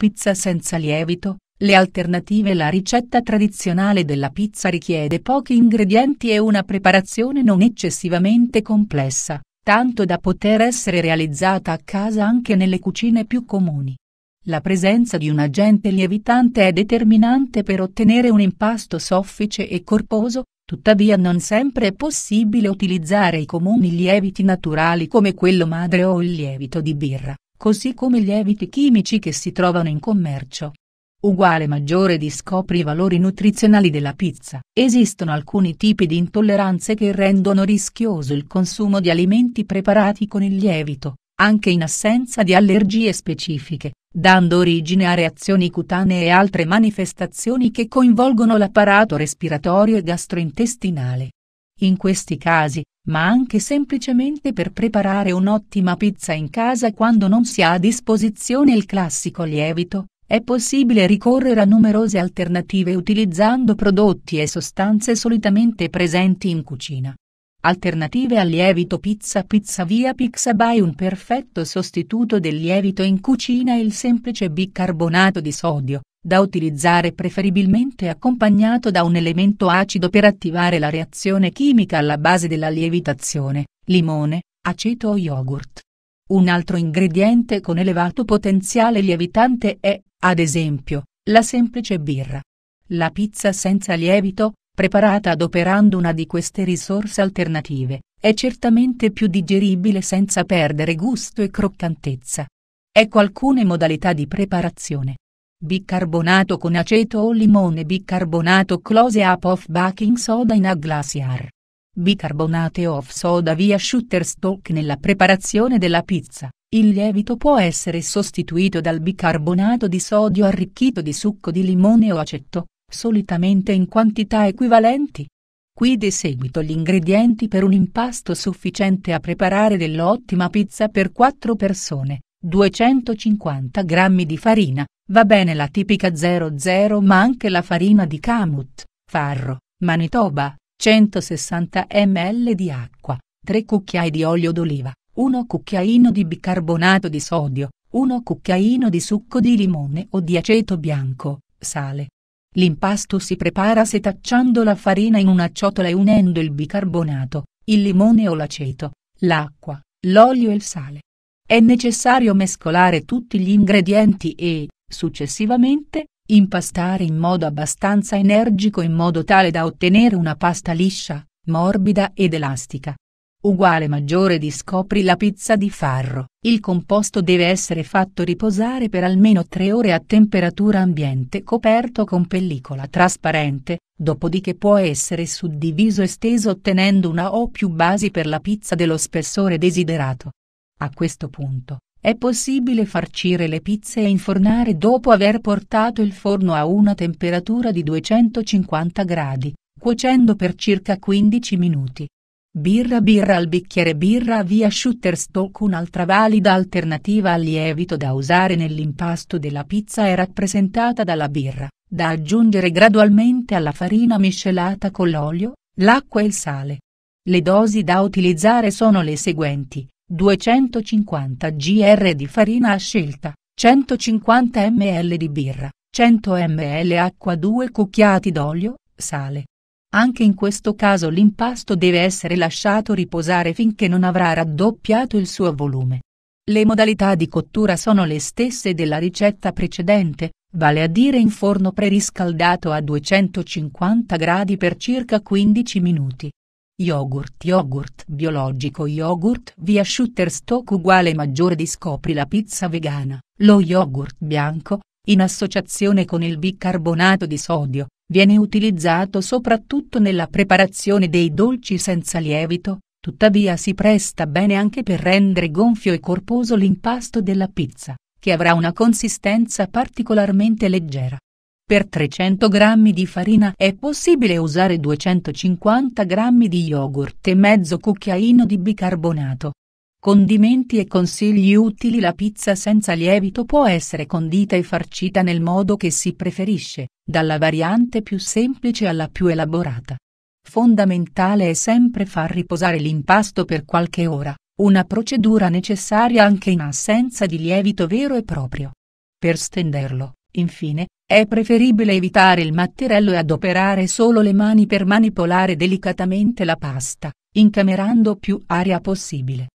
Pizza senza lievito, le alternative La ricetta tradizionale della pizza richiede pochi ingredienti e una preparazione non eccessivamente complessa, tanto da poter essere realizzata a casa anche nelle cucine più comuni. La presenza di un agente lievitante è determinante per ottenere un impasto soffice e corposo, tuttavia non sempre è possibile utilizzare i comuni lieviti naturali come quello madre o il lievito di birra, così come i lieviti chimici che si trovano in commercio. Uguale maggiore di scopri i valori nutrizionali della pizza. Esistono alcuni tipi di intolleranze che rendono rischioso il consumo di alimenti preparati con il lievito, anche in assenza di allergie specifiche, dando origine a reazioni cutanee e altre manifestazioni che coinvolgono l'apparato respiratorio e gastrointestinale. In questi casi, ma anche semplicemente per preparare un'ottima pizza in casa quando non si ha a disposizione il classico lievito, è possibile ricorrere a numerose alternative utilizzando prodotti e sostanze solitamente presenti in cucina. Alternative al lievito pizza pizza via Pixabay un perfetto sostituto del lievito in cucina è il semplice bicarbonato di sodio, da utilizzare preferibilmente accompagnato da un elemento acido per attivare la reazione chimica alla base della lievitazione, limone, aceto o yogurt. Un altro ingrediente con elevato potenziale lievitante è, ad esempio, la semplice birra. La pizza senza lievito, preparata adoperando una di queste risorse alternative, è certamente più digeribile senza perdere gusto e croccantezza. Ecco alcune modalità di preparazione. Bicarbonato con aceto o limone Bicarbonato close-up of baking soda in a glaciar. Bicarbonate of soda via Shutterstock Nella preparazione della pizza, il lievito può essere sostituito dal bicarbonato di sodio arricchito di succo di limone o aceto, solitamente in quantità equivalenti. Qui di seguito gli ingredienti per un impasto sufficiente a preparare dell'ottima pizza per 4 persone, 250 g di farina, Va bene la tipica 00 ma anche la farina di Kamut, farro, Manitoba, 160 ml di acqua, 3 cucchiai di olio d'oliva, 1 cucchiaino di bicarbonato di sodio, 1 cucchiaino di succo di limone o di aceto bianco, sale. L'impasto si prepara setacciando la farina in una ciotola e unendo il bicarbonato, il limone o l'aceto, l'acqua, l'olio e il sale. È necessario mescolare tutti gli ingredienti e, Successivamente, impastare in modo abbastanza energico in modo tale da ottenere una pasta liscia, morbida ed elastica. Uguale maggiore di scopri la pizza di farro. Il composto deve essere fatto riposare per almeno 3 ore a temperatura ambiente coperto con pellicola trasparente, dopodiché può essere suddiviso e steso ottenendo una o più basi per la pizza dello spessore desiderato. A questo punto, è possibile farcire le pizze e infornare dopo aver portato il forno a una temperatura di 250 gradi, cuocendo per circa 15 minuti. Birra birra al bicchiere birra via Shutterstock Un'altra valida alternativa al lievito da usare nell'impasto della pizza è rappresentata dalla birra, da aggiungere gradualmente alla farina miscelata con l'olio, l'acqua e il sale. Le dosi da utilizzare sono le seguenti, 250 gr di farina a scelta, 150 ml di birra, 100 ml acqua 2 cucchiati d'olio, sale. Anche in questo caso l'impasto deve essere lasciato riposare finché non avrà raddoppiato il suo volume. Le modalità di cottura sono le stesse della ricetta precedente, vale a dire in forno preriscaldato a 250 gradi per circa 15 minuti. Yogurt yogurt biologico yogurt via Shooter Stock uguale maggiore di scopri la pizza vegana, lo yogurt bianco, in associazione con il bicarbonato di sodio, viene utilizzato soprattutto nella preparazione dei dolci senza lievito, tuttavia si presta bene anche per rendere gonfio e corposo l'impasto della pizza, che avrà una consistenza particolarmente leggera. Per 300 g di farina è possibile usare 250 g di yogurt e mezzo cucchiaino di bicarbonato. Condimenti e consigli utili La pizza senza lievito può essere condita e farcita nel modo che si preferisce, dalla variante più semplice alla più elaborata. Fondamentale è sempre far riposare l'impasto per qualche ora, una procedura necessaria anche in assenza di lievito vero e proprio. Per stenderlo, Infine, è preferibile evitare il matterello e adoperare solo le mani per manipolare delicatamente la pasta, incamerando più aria possibile.